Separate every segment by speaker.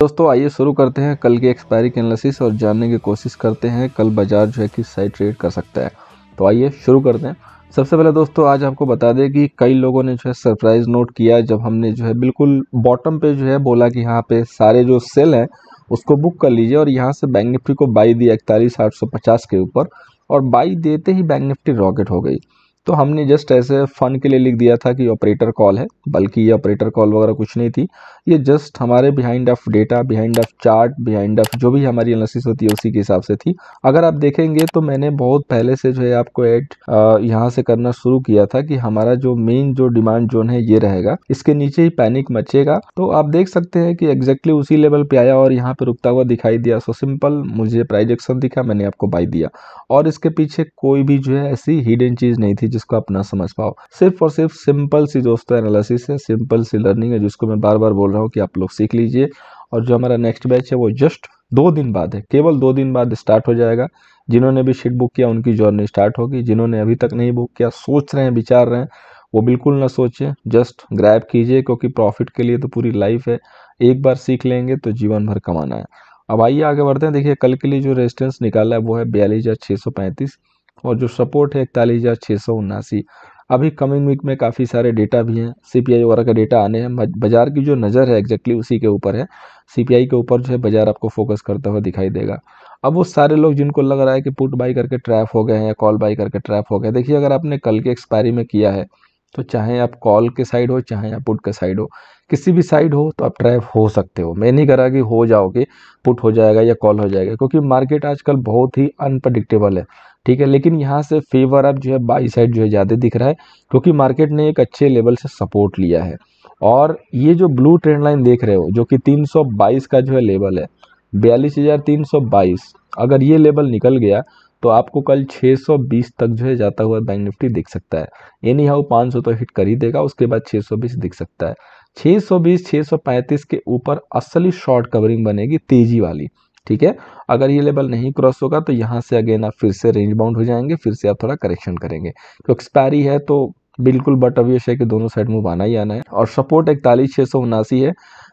Speaker 1: दोस्तों आइए शुरू करते हैं कल की एक्सपायरी के एनालिसिस और जानने की कोशिश करते हैं कल बाजार जो है किस साइड ट्रेड कर सकता है तो आइए शुरू करते हैं सबसे पहले दोस्तों आज आपको बता दें कि कई लोगों ने जो है सरप्राइज नोट किया जब हमने जो है बिल्कुल बॉटम पे जो है बोला कि यहाँ पे सारे जो सेल हैं उसको बुक कर लीजिए और यहाँ से बैंक निफ्टी को बाई दिया इकतालीस आठ सौ पचास के ऊपर और बाई देते ही बैंक निफ्टी रॉकेट हो गई तो हमने जस्ट ऐसे फन के लिए लिख दिया था कि ऑपरेटर कॉल है बल्कि ये ऑपरेटर कॉल वगैरह कुछ नहीं थी ये जस्ट हमारे behind of data behind of chart behind of जो भी हमारी एनालिसिस होती है उसी के हिसाब से थी अगर आप देखेंगे तो मैंने बहुत पहले से जो है आपको एड यहाँ से करना शुरू किया था कि हमारा जो मेन जो डिमांड जोन है ये रहेगा इसके नीचे ही पैनिक मचेगा तो आप देख सकते हैं कि एग्जैक्टली उसी लेवल पे आया और यहाँ पे रुकता हुआ दिखाई दिया सो सिंपल मुझे प्राइजेक्शन दिखा मैंने आपको बाई दिया और इसके पीछे कोई भी जो है ऐसी हिडन चीज़ नहीं थी जिसको आप ना समझ पाओ सिर्फ और सिर्फ सिंपल सी दोस्तों एनालिसिस है सिंपल सी लर्निंग है जिसको मैं बार बार बोल रहा हूँ कि आप लोग सीख लीजिए और जो हमारा नेक्स्ट बैच है वो जस्ट दो दिन बाद है केवल दो दिन बाद स्टार्ट हो जाएगा जिन्होंने भी शीट बुक किया उनकी जर्नी स्टार्ट होगी जिन्होंने अभी तक नहीं बुक किया सोच रहे हैं विचार रहे हैं वो बिल्कुल ना सोचें जस्ट ग्रैब कीजिए क्योंकि प्रॉफिट के लिए तो पूरी लाइफ है एक बार सीख लेंगे तो जीवन भर कमाना है अब आइए आगे बढ़ते हैं देखिए कल के लिए जो रेजिस्टेंस निकाला है वो है बयालीस हज़ार छः सौ पैंतीस और जो सपोर्ट है इकतालीस हज़ार छः सौ उन्नासी अभी कमिंग वीक में काफ़ी सारे डेटा भी हैं सी पी आई वगैरह का डेटा आने हैं बाज़ार की जो नज़र है एग्जैक्टली उसी के ऊपर है सी पी आई के ऊपर जो है बाज़ार आपको फोकस करता हुआ दिखाई देगा अब वो सारे लोग जिनको लग रहा है कि पुट बाई करके ट्रैप हो गए हैं या कॉल बाई करके ट्रैप हो गए देखिए अगर आपने कल के एक्सपायरी में किया है तो चाहे आप कॉल के साइड हो चाहे आप पुट के साइड हो किसी भी साइड हो तो आप ट्रैप हो सकते हो मैं नहीं करा कि हो जाओगे पुट हो जाएगा या कॉल हो जाएगा क्योंकि मार्केट आजकल बहुत ही अनप्रडिक्टेबल है ठीक है लेकिन यहाँ से फेवर अब जो है बाई साइड जो है ज़्यादा दिख रहा है क्योंकि मार्केट ने एक अच्छे लेवल से सपोर्ट लिया है और ये जो ब्लू ट्रेंड लाइन देख रहे हो जो कि 322 का जो है लेवल है बयालीस हज़ार तीन सौ बाईस अगर ये लेवल निकल गया तो आपको कल 620 तक जो है जाता हुआ बैंक निफ्टी दिख सकता है एनी हाउ पाँच तो हिट कर ही देगा उसके बाद 620 दिख सकता है 620 635 के ऊपर असली शॉर्ट कवरिंग बनेगी तेजी वाली ठीक है अगर ये लेवल नहीं क्रॉस होगा तो यहाँ से अगेन आप फिर से रेंज बाउंड हो जाएंगे फिर से आप थोड़ा करेक्शन करेंगे तो एक्सपायरी है तो बिल्कुल बट अवियस है कि दोनों साइड मूव आना ही आना है और सपोर्ट इकतालीस छः सौ उनासी है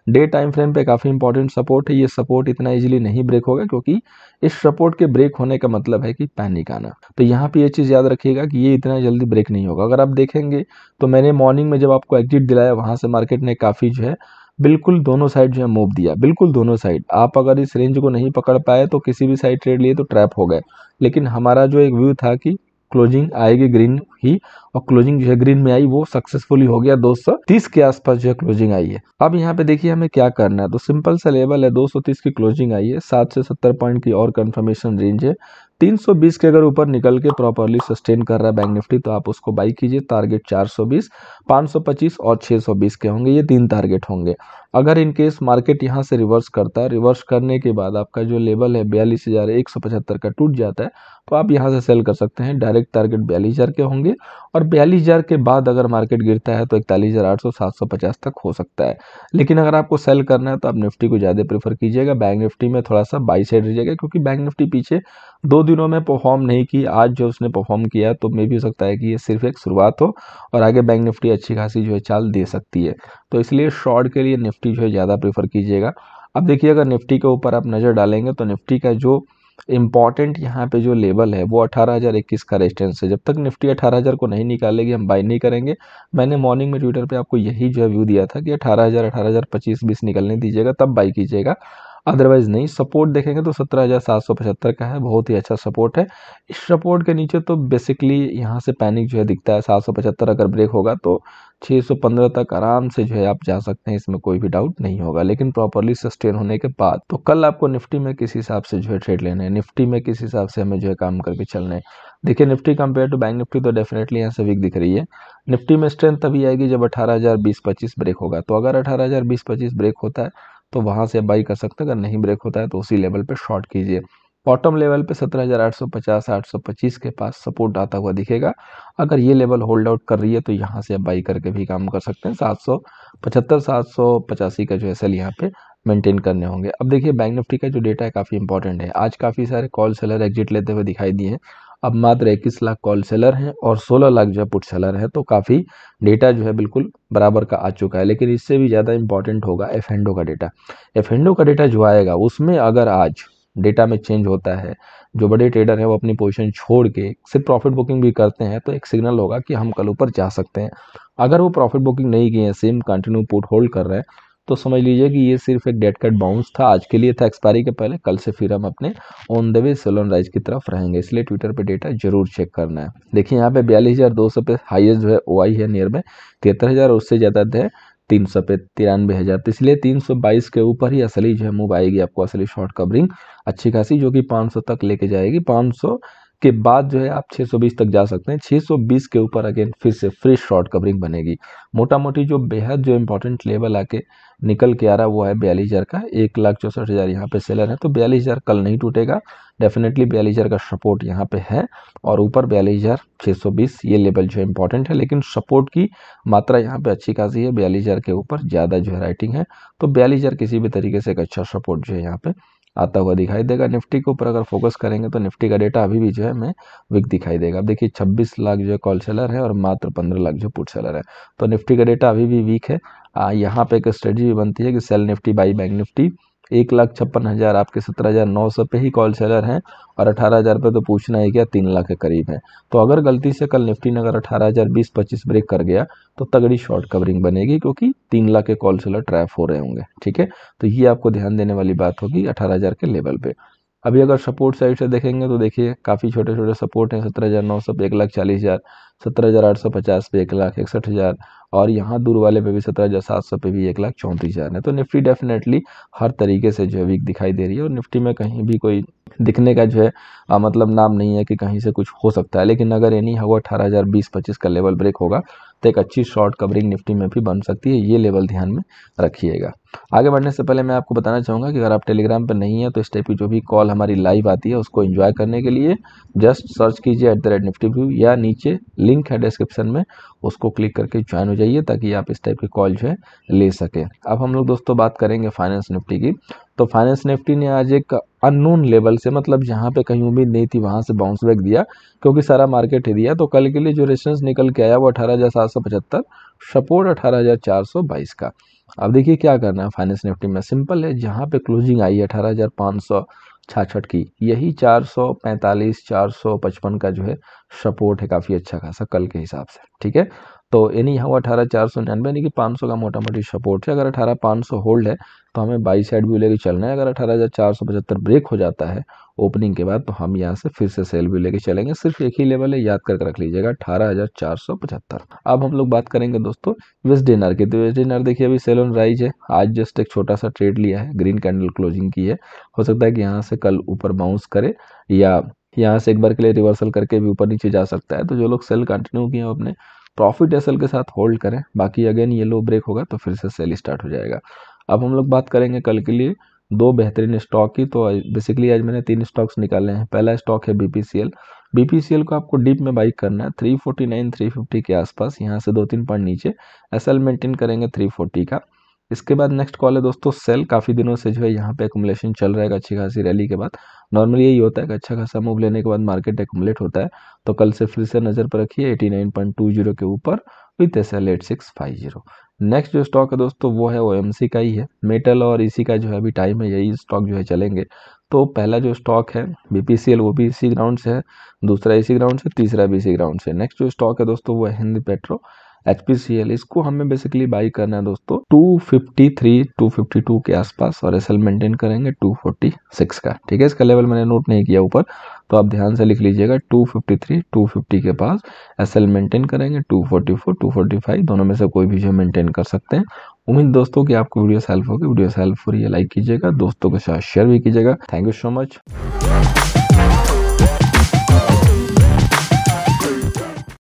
Speaker 1: डे टाइम फ्रेम पे काफ़ी इंपॉर्टेंट सपोर्ट है ये सपोर्ट इतना इजीली नहीं ब्रेक होगा क्योंकि इस सपोर्ट के ब्रेक होने का मतलब है कि पैनिक आना तो यहाँ पे ये चीज़ याद रखिएगा कि ये इतना जल्दी ब्रेक नहीं होगा अगर आप देखेंगे तो मैंने मॉर्निंग में जब आपको एग्जिट दिलाया वहाँ से मार्केट ने काफ़ी जो है बिल्कुल दोनों साइड जो है मूव दिया बिल्कुल दोनों साइड आप अगर इस रेंज को नहीं पकड़ पाए तो किसी भी साइड ट्रेड लिए तो ट्रैप हो गए लेकिन हमारा जो एक व्यू था कि क्लोजिंग आएगी ग्रीन ही और क्लोजिंग जो है ग्रीन में आई वो सक्सेसफुली हो गया 230 के आसपास जो है क्लोजिंग आई है अब यहाँ पे देखिए हमें क्या करना है तो सिंपल सा लेवल है 230 की क्लोजिंग आई है सात से सत्तर पॉइंट की और कंफर्मेशन रेंज है 320 के अगर ऊपर निकल के प्रॉपरली सस्टेन कर रहा है बैंक निफ्टी तो आप उसको बाई कीजिए टारगेट 420, 525 और 620 के होंगे ये तीन टारगेट होंगे अगर इन केस मार्केट यहाँ से रिवर्स करता है रिवर्स करने के बाद आपका जो लेवल है बयालीस हज़ार एक सौ पचहत्तर का टूट जाता है तो आप यहाँ से सेल कर सकते हैं डायरेक्ट टारगेट बयालीस हज़ार के होंगे होंगे और बयालीस हज़ार के बाद अगर मार्केट गिरता है तो इकतालीस हज़ार आठ सौ सात सौ पचास तक हो सकता है लेकिन अगर आपको सेल करना है तो आप निफ्टी को ज़्यादा प्रेफर कीजिएगा बैंक निफ्टी में थोड़ा सा बाई साइड रहिएगा क्योंकि बैंक निफ्टी पीछे दो दिनों में परफॉर्म नहीं की आज जो उसने परफॉर्म किया तो मे भी हो सकता है कि ये सिर्फ एक शुरुआत हो और आगे बैंक निफ्टी अच्छी खासी जो है चाल दे सकती है तो इसलिए शॉर्ट के लिए निफ्टी जो है ज़्यादा प्रेफर कीजिएगा अब देखिए अगर निफ्टी के ऊपर आप नज़र डालेंगे तो निफ्टी का जो इंपॉर्टेंट यहाँ पे जो लेवल है वो 18,021 का रेजिस्टेंस है जब तक निफ्टी 18,000 को नहीं निकालेगी हम बाई नहीं करेंगे मैंने मॉर्निंग में ट्विटर पे आपको यही जो है व्यू दिया था कि 18,000 18,025 बीस निकलने दीजिएगा तब बाई कीजिएगा अदरवाइज नहीं सपोर्ट देखेंगे तो सत्रह हज़ार सात सौ पचहत्तर का है बहुत ही अच्छा सपोर्ट है इस सपोर्ट के नीचे तो बेसिकली यहाँ से पैनिक जो है दिखता है सात सौ पचहत्तर अगर ब्रेक होगा तो 615 तक आराम से जो है आप जा सकते हैं इसमें कोई भी डाउट नहीं होगा लेकिन प्रॉपरली सस्टेन होने के बाद तो कल आपको निफ्टी में किस हिसाब से जो है ट्रेड लेने हैं निफ्टी में किस हिसाब से हमें जो है काम करके चलने देखिए Nifty compare to bank Nifty तो डेफिनेटली यहाँ से वीक दिख रही है निफ्टी में स्ट्रेंथ तभी आएगी जब अठारह हज़ार बीस पच्चीस ब्रेक होगा तो अगर अठारह हज़ार बीस पच्चीस ब्रेक होता है तो वहां से बाई कर सकते हैं अगर नहीं ब्रेक होता है तो उसी लेवल पे शॉर्ट कीजिए बॉटम लेवल पे 17,850 825 के पास सपोर्ट आता हुआ दिखेगा अगर ये लेवल होल्ड आउट कर रही है तो यहाँ से आप बाई करके भी काम कर सकते हैं सौ पचासी का जो है सेल यहाँ पे मेंटेन करने होंगे अब देखिए बैंक निफ्टी का जो डेटा है काफ़ी इंपॉर्टेंट है आज काफ़ी सारे कॉल सेलर एग्जिट लेते हुए दिखाई दिए हैं अब मात्र इक्कीस लाख कॉल सेलर हैं और 16 लाख जो है पुट सेलर हैं तो काफ़ी डेटा जो है बिल्कुल बराबर का आ चुका है लेकिन इससे भी ज़्यादा इंपॉर्टेंट होगा एंडो का डेटा एंडो का डेटा जो आएगा उसमें अगर आज डेटा में चेंज होता है जो बड़े ट्रेडर हैं वो अपनी पोजीशन छोड़ के सिर्फ प्रॉफिट बुकिंग भी करते हैं तो एक सिग्नल होगा कि हम कल ऊपर जा सकते हैं अगर वो प्रॉफिट बुकिंग नहीं किए हैं सेम कंटिन्यू पुट होल्ड कर रहे हैं तो समझ लीजिए कि ये सिर्फ एक डेट कट बाउंस था आज के लिए था एक्सपायरी के पहले कल से फिर हम अपने ऑन द वे सोलन राइज की तरफ रहेंगे इसलिए ट्विटर पर डेटा जरूर चेक करना है देखिए यहाँ पे बयालीस हज़ार दो सौ पे हाइएस्ट जो है ओ आई है नियर में तिहत्तर हज़ार उससे ज़्यादा है तीन सौ पे तिरानवे हज़ार तो इसलिए तीन सौ बाईस के ऊपर ही असली जो है मूव आएगी आपको असली शॉर्ट कवरिंग अच्छी खासी जो कि पाँच सौ तक लेके जाएगी पाँच सौ के बाद जो है आप 620 तक जा सकते हैं 620 के ऊपर अगेन फिर से फ्री शॉर्ट कवरिंग बनेगी मोटा मोटी जो बेहद जो इंपॉर्टेंट लेवल आके निकल के आ रहा है वो है बयालीस हज़ार का एक लाख चौसठ हज़ार यहाँ पे सेलर है तो बयालीस हज़ार कल नहीं टूटेगा डेफिनेटली बयालीस हज़ार का सपोर्ट यहाँ पे है और ऊपर बयालीस हज़ार सौ बीस ये लेवल जो है इंपॉर्टेंट है लेकिन सपोर्ट की मात्रा यहाँ पे अच्छी खासी है बयालीस हज़ार के ऊपर ज़्यादा जो है राइटिंग है तो बयालीस हज़ार किसी भी तरीके से एक अच्छा सपोर्ट जो है यहाँ पे आता हुआ दिखाई देगा निफ्टी के ऊपर अगर फोकस करेंगे तो निफ्टी का डेटा अभी भी जो है हमें वीक दिखाई देगा अब देखिए छब्बीस लाख जो है कॉल सेलर है और मात्र पंद्रह लाख जो पुट सेलर है तो निफ्टी का डेटा अभी भी वीक है यहाँ पे एक स्ट्रेटजी भी बनती है कि sell Nifty buy bank Nifty एक लाख छप्पन हज़ार आपके सत्रह हज़ार नौ सौ पे ही कॉल सेलर हैं और अठारह हज़ार पे तो पूछना है क्या तीन लाख के करीब है तो अगर गलती से कल निफ्टी ने अगर अठारह हज़ार बीस पच्चीस ब्रेक कर गया तो तगड़ी शॉर्ट कवरिंग बनेगी क्योंकि तीन लाख के कॉल सेलर ट्रैप हो रहे होंगे ठीक है तो ये आपको ध्यान देने वाली बात होगी अठारह के लेवल पर अभी अगर सपोर्ट साइड से देखेंगे तो देखिए काफ़ी छोटे छोटे सपोर्ट हैं सत्रह हज़ार नौ सौ पे एक लाख चालीस हज़ार सत्रह हज़ार आठ सौ पचास पे एक लाख इकसठ हज़ार और यहाँ दूर वाले पे भी सत्रह हज़ार सात सौ पे भी एक लाख चौंतीस हज़ार है तो निफ्टी डेफिनेटली हर तरीके से जो है वीक दिखाई दे रही है और निफ्टी में कहीं भी कोई दिखने का जो है आ, मतलब नाम नहीं है कि कहीं से कुछ हो सकता है लेकिन अगर एनी हुआ अठारह हज़ार बीस पच्चीस का लेवल ब्रेक होगा तो एक अच्छी शॉर्ट कवरिंग निफ्टी में भी बन सकती है ये लेवल ध्यान में रखिएगा आगे बढ़ने से पहले मैं आपको बताना चाहूँगा कि अगर आप टेलीग्राम पर नहीं है तो इस टाइप की जो भी कॉल हमारी लाइव आती है उसको इन्जॉय करने के लिए जस्ट सर्च कीजिए at the rate Nifty view या नीचे लिंक है डिस्क्रिप्शन में उसको क्लिक करके ज्वाइन हो जाइए ताकि आप इस टाइप की कॉल जो है ले सकें अब हम लोग दोस्तों बात करेंगे फाइनेंस निफ्टी की तो फाइनेंस निफ्टी ने आज एक अननोन लेवल से मतलब जहाँ पे कहीं उम्मीद नहीं थी वहाँ से बाउंस बैक दिया क्योंकि सारा मार्केट ही दिया तो कल के लिए जो रेस्टेंस निकल के आया वो अठारह सपोर्ट अठारह का अब देखिए क्या करना है फाइनेंस निफ्टी में सिंपल है जहाँ पे क्लोजिंग आई है अठारह की यही 445 455 का जो है सपोर्ट है काफ़ी अच्छा खासा कल के हिसाब से ठीक है तो यानी यहाँ वो अठारह चार सौ निन्यानवे यानी कि पाँच सौ का मोटा मोटी सपोर्ट है अगर अठारह पाँच सौ होल्ड है तो हमें बाई साइड व्यू लेके चलना है अगर अठारह हज़ार चार सौ पचहत्तर ब्रेक हो जाता है ओपनिंग के बाद तो हम यहाँ से फिर से सेल भी लेके चलेंगे सिर्फ एक ही लेवल है याद करके रख लीजिएगा अठारह हज़ार चार सौ पचहत्तर अब हम लोग बात करेंगे दोस्तों वेस्ट डिनर की तो वेस्ट डिनर देखिए अभी सेल ऑन राइज है आज जस्ट एक छोटा सा ट्रेड लिया है ग्रीन कैंडल क्लोजिंग की है हो सकता है कि यहाँ से कल ऊपर बाउंस करे या यहाँ से एक बार के लिए रिवर्सल करके भी ऊपर नीचे जा सकता है तो जो लोग सेल कंटिन्यू किए अपने प्रॉफिट या के साथ होल्ड करें बाकी अगेन ये लो ब्रेक होगा तो फिर से सेल स्टार्ट हो जाएगा अब हम लोग बात करेंगे कल के लिए दो बेहतरीन स्टॉक की तो बेसिकली आज मैंने तीन स्टॉक्स निकाले हैं पहला स्टॉक है बीपीसीएल बीपीसीएल को आपको डीप में बाइक करना है 349 350 के आसपास यहाँ से दो तीन पॉइंट नीचे एसएल मेंटेन करेंगे 340 का इसके बाद नेक्स्ट कॉल है दोस्तों सेल काफ़ी दिनों से जो है यहाँ पे एकुमुलेशन चल रहा है अच्छी खासी रैली के बाद नॉर्मली यही होता है कि अच्छा खासा मूव लेने के बाद मार्केट एकुमुलेट होता है तो कल से फिर से नज़र पर रखिए 89.20 के ऊपर with S L eight six five zero next जो स्टॉक है दोस्तों वो है ओ एम सी का ही है मेटल और इसी e का जो है अभी टाइम है यही स्टॉक जो है चलेंगे तो पहला जो स्टॉक है बी वो भी इसी e ग्राउंड से है दूसरा इसी e ग्राउंड से तीसरा भी इसी ग्राउंड से नेक्स्ट जो स्टॉक है दोस्तों वो है हिंदी petro H P C L इसको हमें बेसिकली बाई करना है दोस्तों two fifty three two fifty two के आसपास और एस एल मेंटेन करेंगे टू फोर्टी सिक्स का ठीक है इसका लेवल मैंने नोट नहीं किया ऊपर तो आप ध्यान से लिख लीजिएगा 253, 250 के पास एस एल मेंटेन करेंगे 244, 245 दोनों में से कोई भी जो मेंटेन कर सकते हैं उम्मीद दोस्तों कि आपको वीडियो हेल्प होगी वीडियो हेल्प हो रही है लाइक कीजिएगा दोस्तों के साथ शेयर भी कीजिएगा थैंक यू सो मच